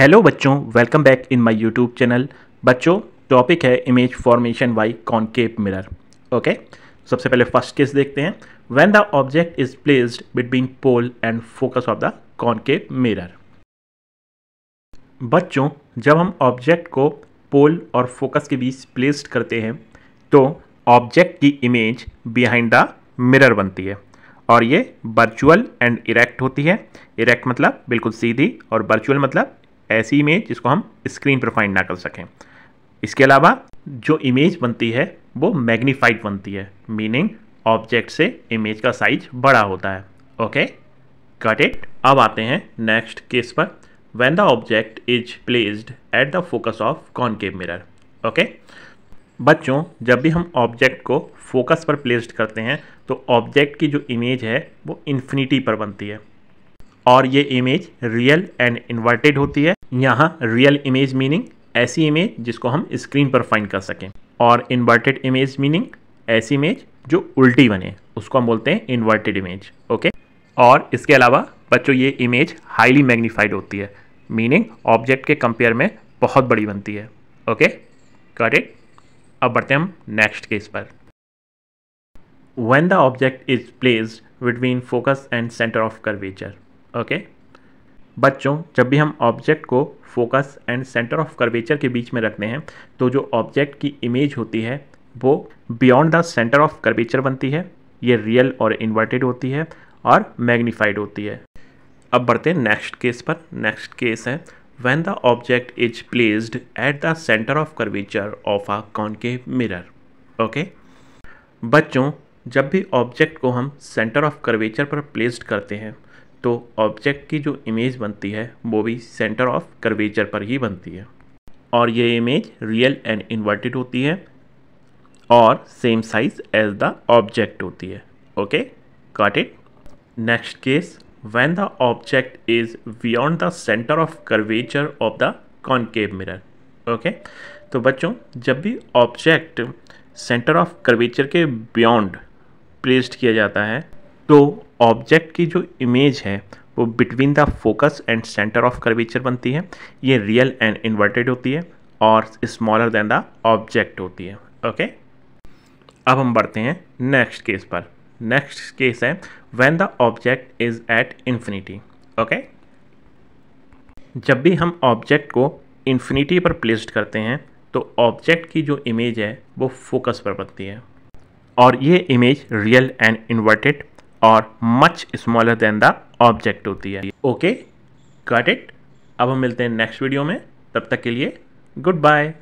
hello बच्चों welcome back in my YouTube channel बच्चों topic है image formation by concave mirror okay सबसे पहले फर्स्ट केस देखते हैं when the object is placed between pole and focus of the concave mirror बच्चों जब हम ऑब्जेक्ट को पोल और फोकस के बीच प्लेस्ड करते हैं तो ऑब्जेक्ट की इमेज बिहाइंड द मिरर बनती है और ये वर्चुअल एंड इरेक्ट होती है इरेक्ट मतलब बिल्कुल सीधी और वर्चुअल मतलब ऐसी इमेज जिसको हम स्क्रीन पर फाइंड ना कर सकें इसके अलावा जो इमेज बनती है वो मैग्नीफाइड बनती है मीनिंग ऑब्जेक्ट से इमेज का साइज बड़ा होता है ओके कट इट अब आते हैं नेक्स्ट केस पर when the object is placed at the focus of concave mirror okay बच्चों जब भी हम ऑब्जेक्ट को फोकस पर प्लेस्ड करते हैं तो ऑब्जेक्ट की जो इमेज है वो इन्फिनिटी पर बनती है और ये इमेज रियल एंड इन्वर्टेड होती है यहाँ रियल इमेज मीनिंग ऐसी इमेज जिसको हम स्क्रीन पर फाइंड कर सकें और इन्वर्टेड इमेज मीनिंग ऐसी इमेज जो उल्टी बने उसको हम बोलते हैं इन्वर्टेड इमेज ओके और इसके अलावा बच्चों ये इमेज हाईली मैग्नीफाइड होती है मीनिंग ऑब्जेक्ट के कंपेयर में बहुत बड़ी बनती है ओके करेक्ट अब बढ़ते हैं हम नेक्स्ट केस पर when the object is placed between focus and centre of curvature okay बच्चों जब भी हम ऑब्जेक्ट को focus and centre of curvature के बीच में रखते हैं तो जो ऑब्जेक्ट की इमेज होती है वो beyond the centre of curvature बनती है ये रियल और इन्वर्टेड होती है और मैग्नीफाइड होती है अब बढ़ते हैं नेक्स्ट केस पर नेक्स्ट केस है the object is placed at the centre of curvature of of a के मिरर ओके बच्चों जब भी ऑब्जेक्ट को हम सेंटर ऑफ कर्वेचर पर प्लेस्ड करते हैं तो ऑब्जेक्ट की जो इमेज बनती है वो भी सेंटर ऑफ कर्वेचर पर ही बनती है और ये इमेज रियल एंड इन्वर्टेड होती है और same size as the object होती है okay cut it next case when the object is beyond the centre of curvature of the concave mirror okay तो बच्चों जब भी ऑब्जेक्ट सेंटर ऑफ कर्वेचर के बियॉन्ड प्लेस्ड किया जाता है तो ऑब्जेक्ट की जो इमेज है वो between the focus and centre of curvature बनती है ये रियल एंड इन्वर्टेड होती है और स्मॉलर देन द ऑब्जेक्ट होती है ओके अब हम बढ़ते हैं नेक्स्ट केस पर नेक्स्ट केस है when the object is at infinity okay जब भी हम ऑब्जेक्ट को इन्फिनिटी पर प्लेस्ड करते हैं तो ऑब्जेक्ट की जो इमेज है वो फोकस पर बनती है और ये इमेज रियल एंड इन्वर्टेड और much smaller than the object होती है ओके गट इट अब हम मिलते हैं नेक्स्ट वीडियो में तब तक के लिए गुड बाय